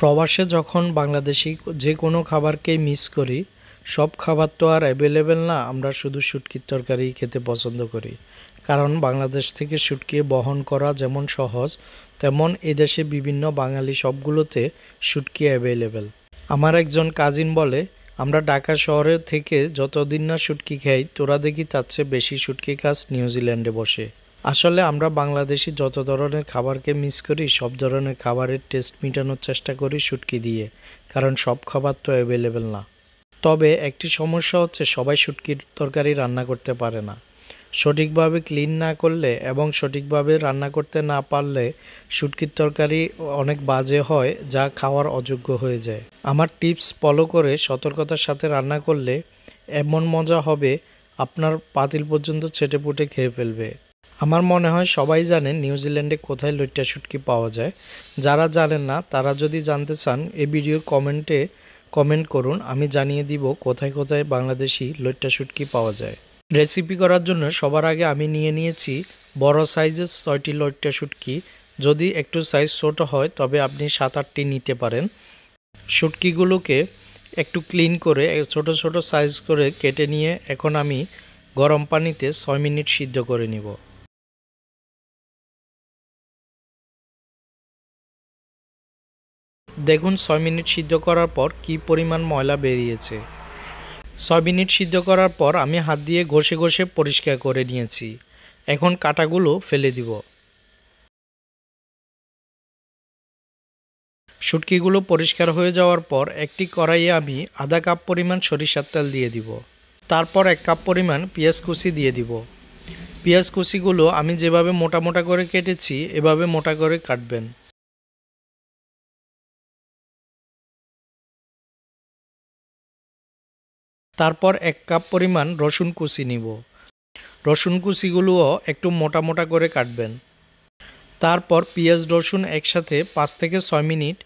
প্রবাসে যখন বাংলাদেশি যে কোনো খাবারকে মিস করি সব খাবার তো আর অ্যাভেলেবেল না আমরা শুধু শুটকির তরকারি খেতে পছন্দ করি কারণ বাংলাদেশ থেকে শুটকি বহন করা যেমন সহজ তেমন এদেশে বিভিন্ন বাঙালি সবগুলোতে শুটকি অ্যাভেলেবেল আমার একজন কাজিন বলে আমরা ঢাকা শহরে থেকে যতদিন না শুটকি খাই তোরা দেখি তার চেয়ে বেশি শুটকি কাজ নিউজিল্যান্ডে বসে আসলে আমরা বাংলাদেশি যত ধরনের খাবারকে মিস করি সব ধরনের খাবারের টেস্ট মেটানোর চেষ্টা করি শুটকি দিয়ে কারণ সব খাবার তো অ্যাভেলেবেল না তবে একটি সমস্যা হচ্ছে সবাই শুটকির তরকারি রান্না করতে পারে না সঠিকভাবে ক্লিন না করলে এবং সঠিকভাবে রান্না করতে না পারলে শুটকির তরকারি অনেক বাজে হয় যা খাওয়ার অযোগ্য হয়ে যায় আমার টিপস ফলো করে সতর্কতার সাথে রান্না করলে এমন মজা হবে আপনার পাতিল পর্যন্ত ছেটে পুটে খেয়ে ফেলবে আমার মনে হয় সবাই জানেন নিউজিল্যান্ডে কোথায় লইট্টা শুটকি পাওয়া যায় যারা জানেন না তারা যদি জানতে চান এই ভিডিওর কমেন্টে কমেন্ট করুন আমি জানিয়ে দিব কোথায় কোথায় বাংলাদেশি লইট্টা শুটকি পাওয়া যায় রেসিপি করার জন্য সবার আগে আমি নিয়ে নিয়েছি বড় সাইজের ছয়টি লইট্টা শুটকি যদি একটু সাইজ ছোট হয় তবে আপনি সাত আটটি নিতে পারেন শুটকিগুলোকে একটু ক্লিন করে ছোট ছোট সাইজ করে কেটে নিয়ে এখন আমি গরম পানিতে ছয় মিনিট সিদ্ধ করে নিব দেখুন ছয় মিনিট সিদ্ধ করার পর কি পরিমাণ ময়লা বেরিয়েছে ছয় মিনিট সিদ্ধ করার পর আমি হাত দিয়ে ঘষে ঘষে পরিষ্কার করে নিয়েছি এখন কাটাগুলো ফেলে দিব শুটকিগুলো পরিষ্কার হয়ে যাওয়ার পর একটি কড়াইয়ে আমি আধা কাপ পরিমাণ সরিষার তেল দিয়ে দিব তারপর এক কাপ পরিমাণ পেঁয়াজ কুচি দিয়ে দিব পেঁয়াজ কুচিগুলো আমি যেভাবে মোটা মোটা করে কেটেছি এভাবে মোটা করে কাটবেন তারপর এক কাপ পরিমাণ রসুন কুচি নিব রসুন কুচিগুলোও একটু মোটা মোটা করে কাটবেন তারপর পেঁয়াজ রসুন একসাথে পাঁচ থেকে ছয় মিনিট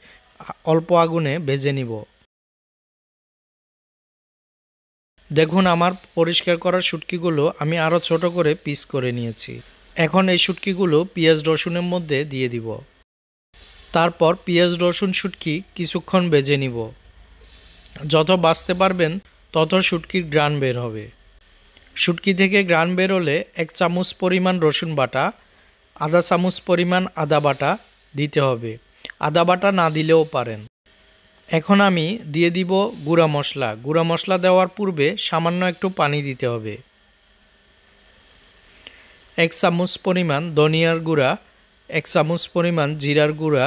অল্প আগুনে ভেজে নিব দেখুন আমার পরিষ্কার করা শুটকিগুলো আমি আরও ছোট করে পিস করে নিয়েছি এখন এই শুটকিগুলো পেঁয়াজ রসুনের মধ্যে দিয়ে দিব তারপর পেঁয়াজ রসুন শুটকি কিছুক্ষণ ভেজে নিব যত বাঁচতে পারবেন তত শুটকির গ্রান বের হবে শুটকি থেকে গ্রান বেরোলে এক চামচ পরিমাণ রসুন বাটা আধা চামচ পরিমাণ আদা বাটা দিতে হবে আদা বাটা না দিলেও পারেন এখন আমি দিয়ে দিব গুঁড়া মশলা গুঁড়া মশলা দেওয়ার পূর্বে সামান্য একটু পানি দিতে হবে এক চামচ পরিমাণ ধনিয়ার গুঁড়া এক চামচ পরিমাণ জিরার গুঁড়া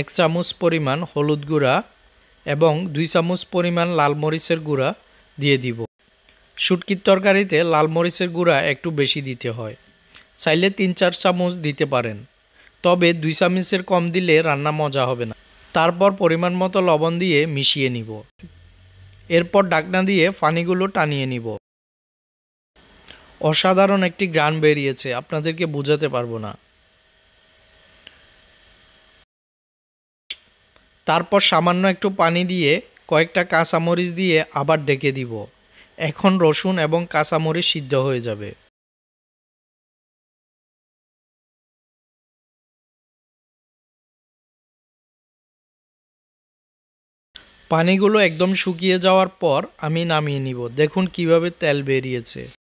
এক চামচ পরিমাণ হলুদ গুঁড়া এবং দুই চামচ পরিমাণ লাল মরিচের গুঁড়া দিয়ে দিব শুটকির তরকারিতে লাল মরিচের গুঁড়া একটু বেশি দিতে হয় চাইলে তিন চার চামচ দিতে পারেন তবে দুই চামচের কম দিলে রান্না মজা হবে না তারপর পরিমাণ মতো লবণ দিয়ে মিশিয়ে নিব এরপর ডাকনা দিয়ে ফানিগুলো টানিয়ে নিব অসাধারণ একটি গ্রান বেরিয়েছে আপনাদেরকে বোঝাতে পারবো না তারপর সামান্য একটু পানি দিয়ে কয়েকটা কাঁচামরিচ দিয়ে আবার ডেকে দিব এখন রসুন এবং কাঁচামরিচ সিদ্ধ হয়ে যাবে পানিগুলো একদম শুকিয়ে যাওয়ার পর আমি নামিয়ে নিব দেখুন কিভাবে তেল বেরিয়েছে